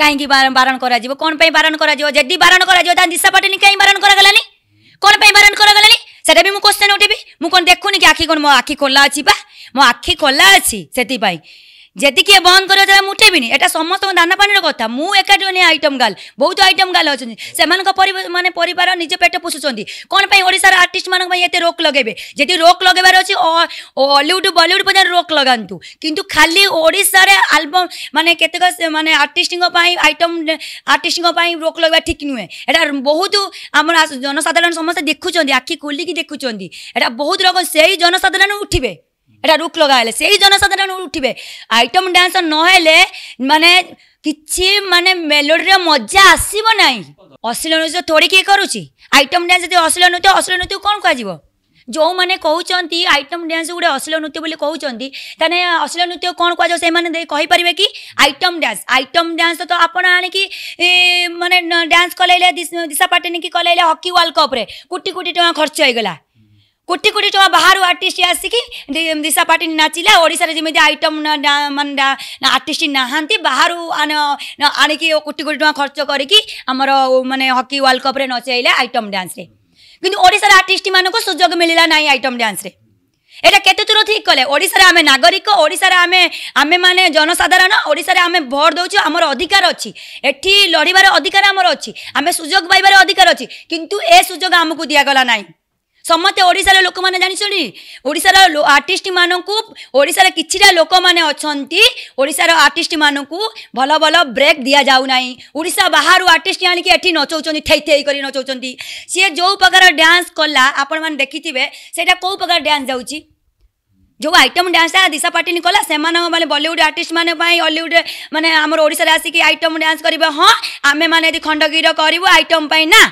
କାହିଁକି ବାରଣ କରାଯିବ କ'ଣ ପାଇଁ ବାରଣ କରାଯିବ ଯଦି ବାରଣ କରାଯିବ ତାହେଲେ ଦିଶା ପାଟିନି କାହିଁ ବାରଣ କରାଗଲାନି କ'ଣ ପାଇଁ ବାରଣ କରାଗଲାନି ସେଟା ବି ମୁଁ କ୍ୱେଶ୍ଚନ୍ ଉଠିବି ମୁଁ କ'ଣ ଦେଖୁନି କି ଆଖି କ'ଣ ମୋ ଆଖି ଖୋଲା ଅଛି ବା ମୋ ଆଖି ଖୋଲା ଅଛି ସେଥିପାଇଁ যেতিকি বন্ধ করিবা তারা উঠেবিনি এটা সমস্ত দানাপাণির কথা মু একাটি মানে আইটম গাল বহুত আইটম গাল অনেক সে মানে পরিবার নিজ পেট পোষুচ্ছেন কোণ পাই ওড়শার আর্টিস্ট মানুষ এত রোক লগাইবে যদি রোক লগাইবার অছি অলিউড বলিউড পর্যন্ত রোক লগান্তু কিন্তু খালি ওড়শার আলবম মানে কেতক মানে আর্টিস্টঙ্ আইটম আর্টিস্টঙ্ রোক লগাইবা ঠিক নুহে এটা বহুত আমার জনসাধারণ সমস্ত দেখুছেন আখি খোলিকি দেখুছেন এটা বহুত রকম সেই জনসাধারণ উঠবে এটা রুক লগা হলে সেই জনসাধারণ উঠিবে আইটম ডান্স নহলে মানে କିଛି ମାନେ ମେଲୋଡ଼ିର ମଜା ଆସିବ ନାହିଁ ଅଶ୍ଳୀଳ ନୃତ୍ୟ ଥୋଡ଼ି କିଏ କରୁଛି ଆଇଟମ୍ ଡ୍ୟାନ୍ସ ଯଦି ଅଶ୍ଳୀଳ ନୃତ୍ୟ ଅଶ୍ଳୀଳ ନୃତ୍ୟ କ'ଣ କୁହାଯିବ ଯେଉଁମାନେ କହୁଛନ୍ତି ଆଇଟମ୍ ଡ୍ୟାନ୍ସ ଗୋଟେ ଅଶ୍ଳୀଳ ନୃତ୍ୟ ବୋଲି କହୁଛନ୍ତି ତାହେଲେ ଅଶ୍ଳୀଳ ନୃତ୍ୟ କ'ଣ କୁହାଯିବ ସେମାନେ କହିପାରିବେ କି ଆଇଟମ୍ ଡ୍ୟାନ୍ସ ଆଇଟମ୍ ଡ୍ୟାନ୍ସ ତ ଆପଣ ଆଣିକି ମାନେ ଡ୍ୟାନ୍ସ କଲେଇଲେ ଦିଶା ପାଟିନିକି କଲେଇଲେ ହକି ୱାର୍ଲଡ଼ କପ୍ରେ କୋଟି କୋଟି ଟଙ୍କା ଖର୍ଚ୍ଚ ହେଇଗଲା কোটি কোটি টাকা বাহার আর্টিস্ট আসিকি দিশা পার্টি নাচিলা ওড়শার যেমি আইটম মানে আর্টিস্ট নাহান্তি বাহার আনিকি কোটি কোটি টাকা খরচ করি আমার মানে হকি ওয়ার্ল্ড কপ্রে নচাইলে আইটম ডান্সরে কিন্তু ওড়শার আর্টিস্ট মানুষ সুযোগ মিলিলা না আইটম ডান্সরে এটা কেতে দূর ঠিক কলে ওড়শার আমি নাগরিক ওড়শার আমি আমি মানে জনসাধারণ ওড়শার আমি ভোট দেছু আমার অধিকার অটি লড়িবার অধিকার আমার অছি সুযোগ পাইবার অধিকার অছি কিন্তু এ সুযোগ আমি আমাকে গলা নাই ସମସ୍ତେ ଓଡ଼ିଶାର ଲୋକମାନେ ଜାଣିଛନ୍ତି ଓଡ଼ିଶାର ଆର୍ଟିଷ୍ଟମାନଙ୍କୁ ଓଡ଼ିଶାର କିଛିଟା ଲୋକମାନେ ଅଛନ୍ତି ଓଡ଼ିଶାର ଆର୍ଟିଷ୍ଟମାନଙ୍କୁ ଭଲ ଭଲ ବ୍ରେକ୍ ଦିଆଯାଉନାହିଁ ଓଡ଼ିଶା ବାହାରୁ ଆର୍ଟିଷ୍ଟ ଆଣିକି ଏଠି ନଚଉଛନ୍ତି ଠେଇ ଠେଇ କରି ନଚଉଛନ୍ତି ସିଏ ଯେଉଁ ପ୍ରକାର ଡ୍ୟାନ୍ସ କଲା ଆପଣମାନେ ଦେଖିଥିବେ ସେଇଟା କେଉଁ ପ୍ରକାର ଡ୍ୟାନ୍ସ ଯାଉଛି ଯେଉଁ ଆଇଟମ୍ ଡ୍ୟାନ୍ସଟା ଦିଶା ପାଟିନି କଲା ସେମାନଙ୍କ ମାନେ ବଲିଉଡ଼ ଆର୍ଟିଷ୍ଟମାନଙ୍କ ପାଇଁ ଅଲିଉଡ଼ ମାନେ ଆମର ଓଡ଼ିଶାରେ ଆସିକି ଆଇଟମ୍ ଡ୍ୟାନ୍ସ କରିବେ ହଁ ଆମେମାନେ ଯଦି ଖଣ୍ଡଗିର କରିବୁ ଆଇଟମ୍ ପାଇଁ ନା